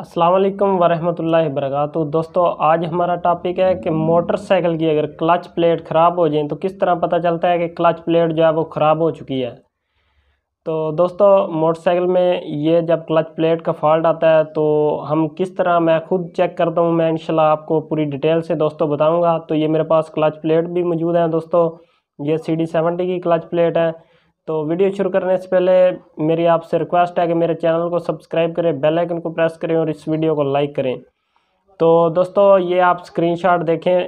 असलकम वरहमल वर्क तो दोस्तों आज हमारा टॉपिक है कि मोटरसाइकिल की अगर क्लच प्लेट ख़राब हो जाए तो किस तरह पता चलता है कि क्लच प्लेट जो है वो ख़राब हो चुकी है तो दोस्तों मोटरसाइकिल में ये जब क्लच प्लेट का फॉल्ट आता है तो हम किस तरह मैं खुद चेक करता हूँ मैं इंशाल्लाह आपको पूरी डिटेल से दोस्तों बताऊँगा तो ये मेरे पास क्लच प्लेट भी मौजूद है दोस्तों ये सी डी सेवेंटी की क्लच प्लेट है तो वीडियो शुरू करने से पहले मेरी आपसे रिक्वेस्ट है कि मेरे चैनल को सब्सक्राइब करें बेल आइकन को प्रेस करें और इस वीडियो को लाइक करें तो दोस्तों ये आप स्क्रीनशॉट देखें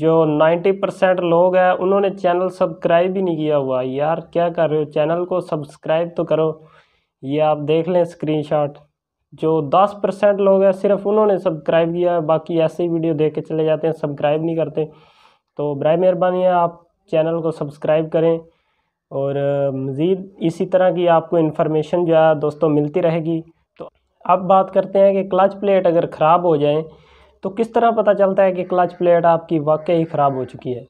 जो 90 परसेंट लोग हैं उन्होंने चैनल सब्सक्राइब ही नहीं किया हुआ यार क्या कर रहे हो चैनल को सब्सक्राइब तो करो ये आप देख लें स्क्रीन जो दस परसेंट लोग हैं सिर्फ उन्होंने सब्सक्राइब किया बाकी ऐसे ही वीडियो देख के चले जाते हैं सब्सक्राइब नहीं करते तो बर मेहरबानी है आप चैनल को सब्सक्राइब करें और मज़ीद इसी तरह की आपको इन्फॉर्मेशन जो है दोस्तों मिलती रहेगी तो अब बात करते हैं कि क्लच प्लेट अगर ख़राब हो जाए तो किस तरह पता चलता है कि क्लच प्लेट आपकी वाकई ख़राब हो चुकी है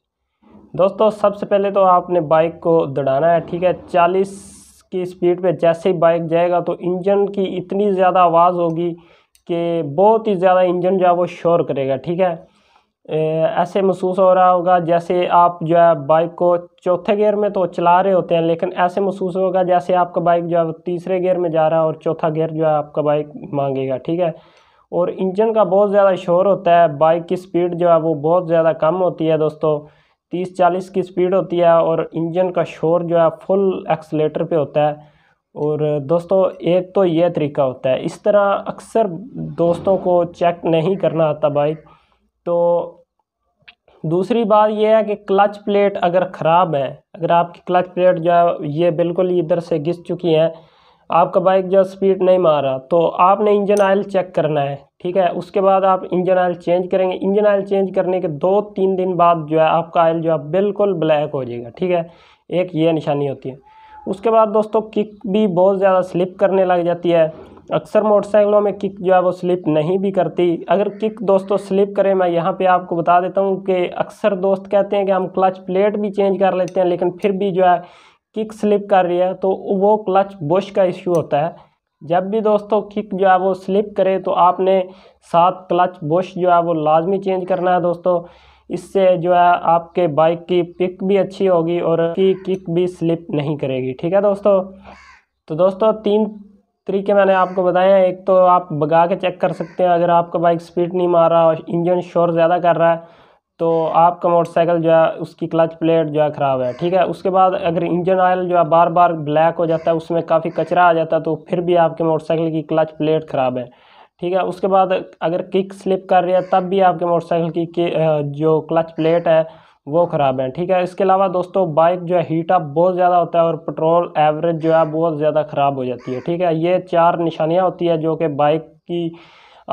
दोस्तों सबसे पहले तो आपने बाइक को दौड़ाना है ठीक है चालीस की स्पीड पे जैसे ही बाइक जाएगा तो इंजन की इतनी ज़्यादा आवाज़ होगी कि बहुत ही ज़्यादा इंजन जो है वो शोर करेगा ठीक है ऐसे महसूस हो रहा होगा जैसे आप जो है बाइक को चौथे गियर में तो चला रहे होते हैं लेकिन ऐसे महसूस होगा जैसे आपका बाइक जो है तीसरे गियर में जा रहा है और चौथा गियर जो है आपका बाइक मांगेगा ठीक है और इंजन का बहुत ज़्यादा शोर होता है बाइक की स्पीड जो है वो बहुत ज़्यादा कम होती है दोस्तों तीस चालीस की स्पीड होती है और इंजन का शोर जो है फुल एक्सलेटर पर होता है और दोस्तों एक तो ये तरीका होता है इस तरह अक्सर दोस्तों को चेक नहीं करना आता बाइक तो दूसरी बात यह है कि क्लच प्लेट अगर ख़राब है अगर आपकी क्लच प्लेट जो है ये बिल्कुल इधर से घिस चुकी है आपका बाइक जो स्पीड नहीं मारा तो आपने इंजन ऑयल चेक करना है ठीक है उसके बाद आप इंजन ऑयल चेंज करेंगे इंजन ऑयल चेंज करने के दो तीन दिन बाद जो है आपका ऑयल जो है बिल्कुल ब्लैक हो जाएगा ठीक है एक ये निशानी होती है उसके बाद दोस्तों किक भी बहुत ज़्यादा स्लिप करने लग जाती है अक्सर मोटरसाइकिलों में किक जो है वो स्लिप नहीं भी करती अगर किक दोस्तों स्लिप करें मैं यहाँ पे आपको बता देता हूँ कि अक्सर दोस्त कहते हैं कि हम क्लच प्लेट भी चेंज कर लेते हैं लेकिन फिर भी जो है किक स्लिप कर रही है तो वो क्लच बुश का इश्यू होता है जब भी दोस्तों किक जो है वो स्लिप करे तो आपने साथ क्लच बुश जो है वो लाजमी चेंज करना है दोस्तों इससे जो है आपके बाइक की पिक भी अच्छी होगी और की किक भी स्लिप नहीं करेगी ठीक है दोस्तों तो दोस्तों तीन तरीके मैंने आपको बताया एक तो आप भगा के चेक कर सकते हैं अगर आपका बाइक स्पीड नहीं मार रहा इंजन शोर ज़्यादा कर रहा है तो आपका मोटरसाइकिल जो है उसकी क्लच प्लेट जो है ख़राब है ठीक है उसके बाद अगर इंजन ऑयल जो है बार बार ब्लैक हो जाता है उसमें काफ़ी कचरा आ जाता है तो फिर भी आपके मोटरसाइकिल की क्लच प्लेट ख़राब है ठीक है उसके बाद अगर किक स्लिप कर रही है तब भी आपके मोटरसाइकिल की जो क्लच प्लेट है वो ख़राब हैं ठीक है इसके अलावा दोस्तों बाइक जो है हीट अप बहुत ज़्यादा होता है और पेट्रोल एवरेज जो है बहुत ज़्यादा ख़राब हो जाती है ठीक है ये चार निशानियाँ होती है जो कि बाइक की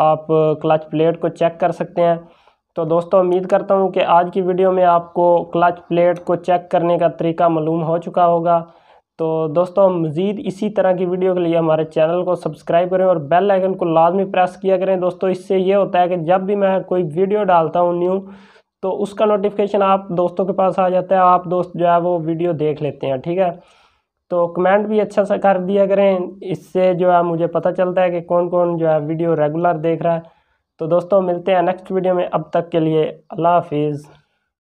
आप क्लच प्लेट को चेक कर सकते हैं तो दोस्तों उम्मीद करता हूँ कि आज की वीडियो में आपको क्लच प्लेट को चेक करने का तरीका मालूम हो चुका होगा तो दोस्तों मज़ीद इसी तरह की वीडियो के लिए हमारे चैनल को सब्सक्राइब करें और बेल आइकन को लाजमी प्रेस किया करें दोस्तों इससे ये होता है कि जब भी मैं कोई वीडियो डालता हूँ न्यू तो उसका नोटिफिकेशन आप दोस्तों के पास आ जाता है आप दोस्त जो है वो वीडियो देख लेते हैं ठीक है तो कमेंट भी अच्छा सा कर दिया करें इससे जो है मुझे पता चलता है कि कौन कौन जो है वीडियो रेगुलर देख रहा है तो दोस्तों मिलते हैं नेक्स्ट वीडियो में अब तक के लिए अल्लाह हाफिज़